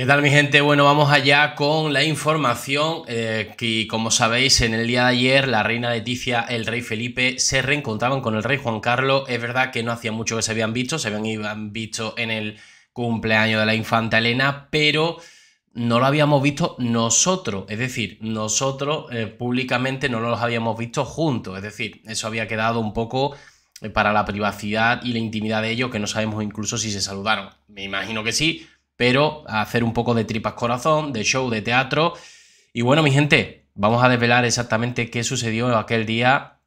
¿Qué tal mi gente? Bueno, vamos allá con la información eh, que como sabéis en el día de ayer la reina Leticia, el rey Felipe se reencontraban con el rey Juan Carlos. Es verdad que no hacía mucho que se habían visto, se habían visto en el cumpleaños de la infanta Elena, pero no lo habíamos visto nosotros, es decir, nosotros eh, públicamente no los habíamos visto juntos, es decir, eso había quedado un poco eh, para la privacidad y la intimidad de ellos que no sabemos incluso si se saludaron. Me imagino que sí, pero a hacer un poco de tripas corazón, de show, de teatro. Y bueno, mi gente, vamos a desvelar exactamente qué sucedió aquel día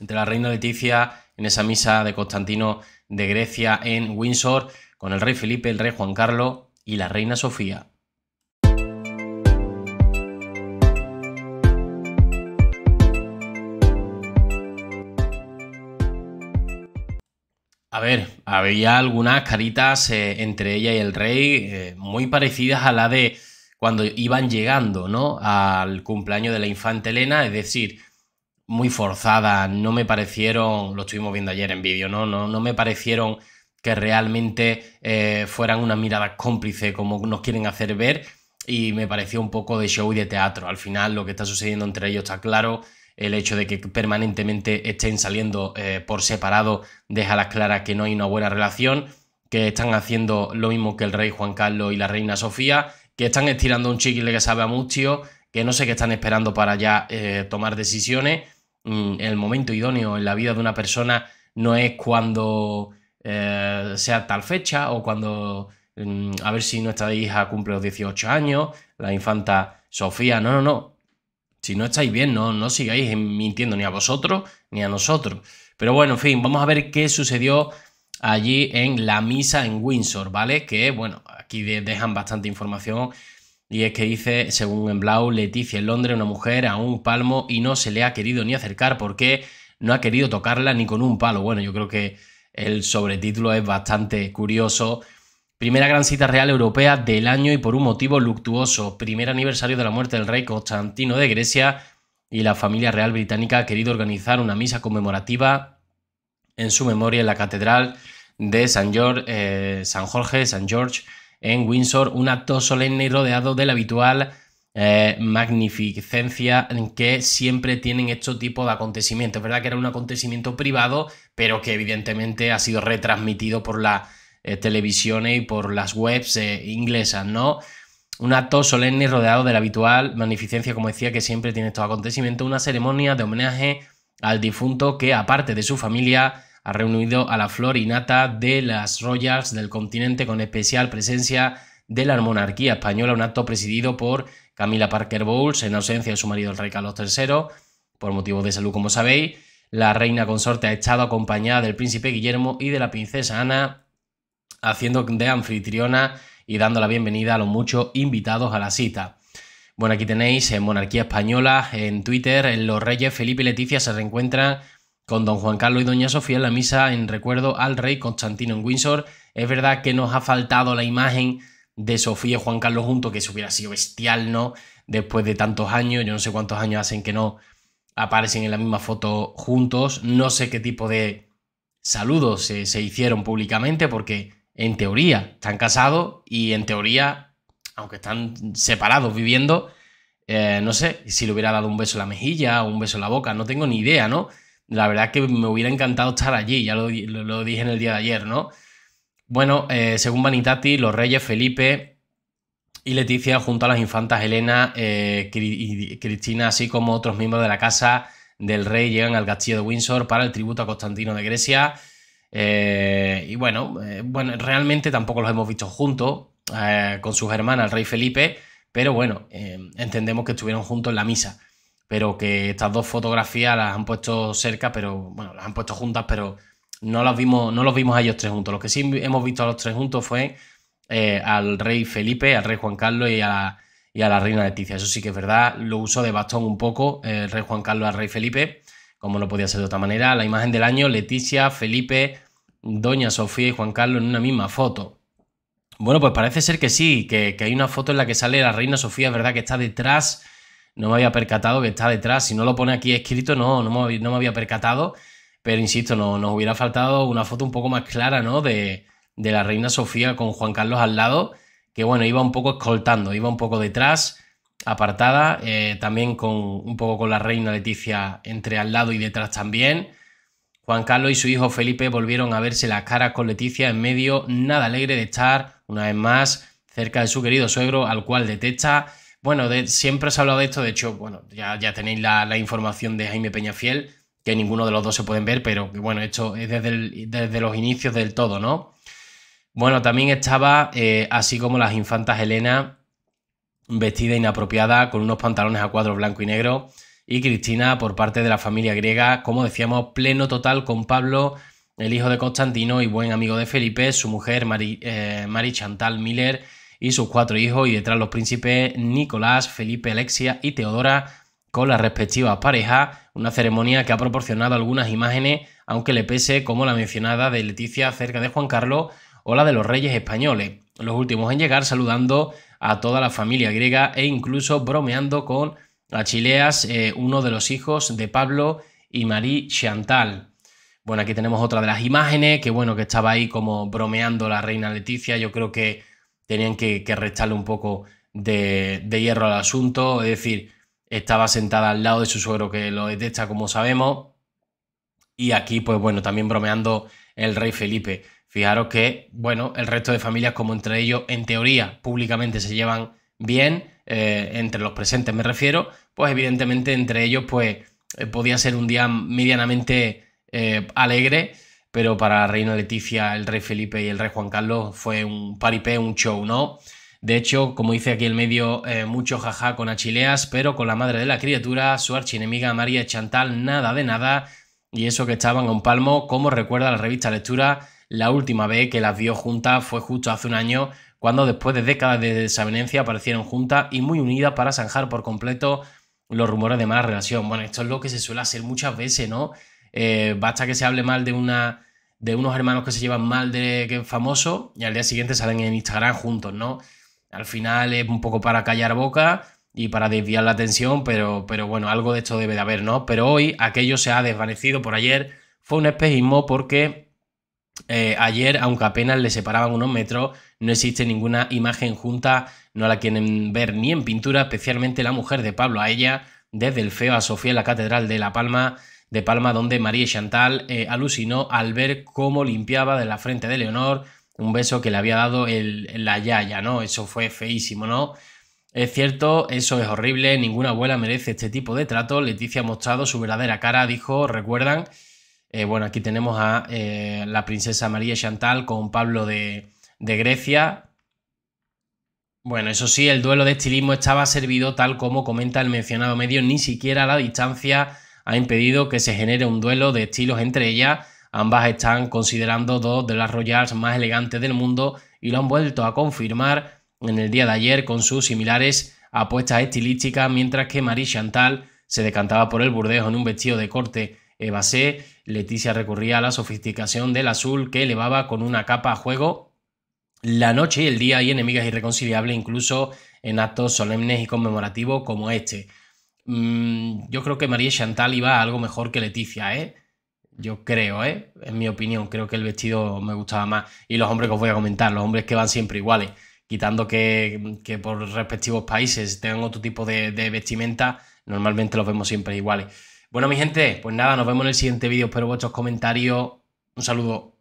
entre la reina Leticia en esa misa de Constantino de Grecia en Windsor, con el rey Felipe, el rey Juan Carlos y la reina Sofía. A ver, había algunas caritas eh, entre ella y el rey eh, muy parecidas a la de cuando iban llegando, ¿no? Al cumpleaños de la infanta Elena, es decir, muy forzada. no me parecieron, lo estuvimos viendo ayer en vídeo, ¿no? No, no me parecieron que realmente eh, fueran una mirada cómplice como nos quieren hacer ver y me pareció un poco de show y de teatro. Al final lo que está sucediendo entre ellos está claro, el hecho de que permanentemente estén saliendo eh, por separado deja las claras que no hay una buena relación, que están haciendo lo mismo que el rey Juan Carlos y la reina Sofía, que están estirando un chiquile que sabe a mucho, que no sé qué están esperando para ya eh, tomar decisiones. Mm, el momento idóneo en la vida de una persona no es cuando eh, sea tal fecha o cuando mm, a ver si nuestra hija cumple los 18 años, la infanta Sofía, no, no, no, si no estáis bien, no, no sigáis mintiendo ni a vosotros ni a nosotros. Pero bueno, en fin, vamos a ver qué sucedió allí en la misa en Windsor, ¿vale? Que bueno, aquí dejan bastante información y es que dice, según en Blau, Leticia en Londres, una mujer a un palmo y no se le ha querido ni acercar porque no ha querido tocarla ni con un palo. Bueno, yo creo que el sobretítulo es bastante curioso Primera gran cita real europea del año y por un motivo luctuoso, primer aniversario de la muerte del rey Constantino de Grecia y la familia real británica ha querido organizar una misa conmemorativa en su memoria en la catedral de San, eh, Jorge, San George en Windsor, un acto solemne y rodeado de la habitual eh, magnificencia en que siempre tienen este tipo de acontecimientos. Es verdad que era un acontecimiento privado, pero que evidentemente ha sido retransmitido por la eh, televisiones y por las webs eh, inglesas, ¿no? Un acto solemne y rodeado de la habitual magnificencia, como decía, que siempre tiene estos acontecimientos, una ceremonia de homenaje al difunto que, aparte de su familia, ha reunido a la flor y de las Royals del continente con especial presencia de la monarquía española, un acto presidido por Camila Parker Bowles en ausencia de su marido el rey Carlos III, por motivos de salud como sabéis. La reina consorte ha estado acompañada del príncipe Guillermo y de la princesa Ana haciendo de anfitriona y dando la bienvenida a los muchos invitados a la cita. Bueno, aquí tenéis en Monarquía Española, en Twitter, en Los Reyes, Felipe y Leticia se reencuentran con don Juan Carlos y doña Sofía en la misa en recuerdo al rey Constantino en Windsor. Es verdad que nos ha faltado la imagen de Sofía y Juan Carlos juntos, que eso hubiera sido bestial, ¿no? Después de tantos años, yo no sé cuántos años hacen que no aparecen en la misma foto juntos, no sé qué tipo de saludos se, se hicieron públicamente, porque en teoría, están casados y en teoría, aunque están separados viviendo, eh, no sé si le hubiera dado un beso en la mejilla o un beso en la boca, no tengo ni idea, ¿no? La verdad es que me hubiera encantado estar allí, ya lo, dije en el día de ayer, ¿no? Bueno, eh, según Vanitati, los reyes Felipe y Leticia, junto a las infantas Elena eh, y Cristina, así como otros miembros de la casa del rey, llegan al castillo de Windsor para el tributo a Constantino de Grecia. Eh, y bueno, eh, bueno, realmente tampoco los hemos visto juntos eh, con sus hermanas, el rey Felipe, pero bueno, entendemos que estuvieron juntos en la misa, pero que estas dos fotografías las han puesto cerca, pero bueno, las han puesto juntas, pero no las vimos, no los vimos a ellos tres juntos. Lo que sí hemos visto a los tres juntos fue al rey Felipe, al rey Juan Carlos y a, la, y a la reina Leticia. Eso sí que es verdad, lo usó de bastón un poco el rey Juan Carlos al rey Felipe como no podía ser de otra manera, la imagen del año, Leticia, Felipe, Doña Sofía y Juan Carlos en una misma foto. Bueno, pues parece ser que sí, que, hay una foto en la que sale la reina Sofía, es verdad que está detrás, no me había percatado que está detrás, si no lo pone aquí escrito, no, no me, no me había percatado, pero insisto, no, nos hubiera faltado una foto un poco más clara, ¿no? De, de la reina Sofía con Juan Carlos al lado, que bueno, iba un poco escoltando, iba un poco detrás, apartada, eh, también con un poco con la reina Leticia entre al lado y detrás también. Juan Carlos y su hijo Felipe volvieron a verse las caras con Leticia en medio, nada alegre de estar, una vez más, cerca de su querido suegro, al cual detesta. Bueno, de, siempre se ha hablado de esto, de hecho, bueno, ya, ya tenéis la, información de Jaime Peñafiel, que ninguno de los dos se pueden ver, pero bueno, esto es desde, desde los inicios del todo, ¿no? Bueno, también estaba, eh, así como las infantas Elena vestida inapropiada con unos pantalones a cuadro blanco y negro y Cristina por parte de la familia griega, como decíamos, pleno total con Pablo, el hijo de Constantino y buen amigo de Felipe, su mujer Mari, eh, Chantal Miller y sus cuatro hijos y detrás los príncipes Nicolás, Felipe, Alexia y Teodora con las respectivas parejas, una ceremonia que ha proporcionado algunas imágenes, aunque le pese como la mencionada de Leticia cerca de Juan Carlos o la de los reyes españoles, los últimos en llegar saludando a toda la familia griega e incluso bromeando con Achileas, eh, uno de los hijos de Pablo y Marie Chantal. Bueno, aquí tenemos otra de las imágenes, que bueno, que estaba ahí como bromeando la reina Leticia. Yo creo que tenían que, restarle un poco de, de, hierro al asunto. Es decir, estaba sentada al lado de su suegro que lo detesta, como sabemos. Y aquí, pues bueno, también bromeando el rey Felipe. Fijaros que, bueno, el resto de familias, como entre ellos, en teoría, públicamente se llevan bien, eh, entre los presentes me refiero, pues evidentemente entre ellos, pues eh, podía ser un día medianamente eh, alegre, pero para la reina Leticia, el rey Felipe y el rey Juan Carlos fue un paripé, un show, ¿no? De hecho, como dice aquí el medio, mucho jaja con Achileas, pero con la madre de la criatura, su archienemiga María Chantal, nada de nada, y eso que estaban a un palmo, como recuerda la revista Lectura la última vez que las vio juntas fue justo hace un año, cuando después de décadas de desavenencia aparecieron juntas y muy unidas para zanjar por completo los rumores de mala relación. Bueno, esto es lo que se suele hacer muchas veces, ¿no? Eh, basta que se hable mal de una de unos hermanos que se llevan mal de que es famoso y al día siguiente salen en Instagram juntos, ¿no? Al final es un poco para callar boca y para desviar la atención, pero, pero bueno, algo de esto debe de haber, ¿no? Pero hoy aquello se ha desvanecido por ayer, fue un espejismo porque eh, ayer, aunque apenas le separaban unos metros, no existe ninguna imagen junta, no la quieren ver ni en pintura, especialmente la mujer de Pablo a ella, desde el feo a Sofía en la Catedral de La Palma, de Palma, donde María Chantal eh, alucinó al ver cómo limpiaba de la frente de Leonor un beso que le había dado el, la Yaya, ¿no? Eso fue feísimo, ¿no? Es cierto, eso es horrible, ninguna abuela merece este tipo de trato. Leticia ha mostrado su verdadera cara, dijo, recuerdan. Eh, bueno, aquí tenemos a eh, la princesa María Chantal con Pablo de, Grecia. Bueno, eso sí, el duelo de estilismo estaba servido tal como comenta el mencionado medio, ni siquiera la distancia ha impedido que se genere un duelo de estilos entre ellas. Ambas están considerando dos de las Royals más elegantes del mundo y lo han vuelto a confirmar en el día de ayer con sus similares apuestas estilísticas, mientras que María Chantal se decantaba por el burdejo en un vestido de corte Eva eh, Leticia recurría a la sofisticación del azul que elevaba con una capa a juego la noche y el día y enemigas irreconciliables incluso en actos solemnes y conmemorativos como este. Mm, yo creo que María Chantal iba algo mejor que Leticia, ¿eh? Yo creo, ¿eh? En mi opinión, creo que el vestido me gustaba más. Y los hombres que os voy a comentar, los hombres que van siempre iguales, quitando que, por respectivos países tengan otro tipo de, de vestimenta, normalmente los vemos siempre iguales. Bueno, mi gente, pues nada, nos vemos en el siguiente vídeo. Espero vuestros comentarios. Un saludo.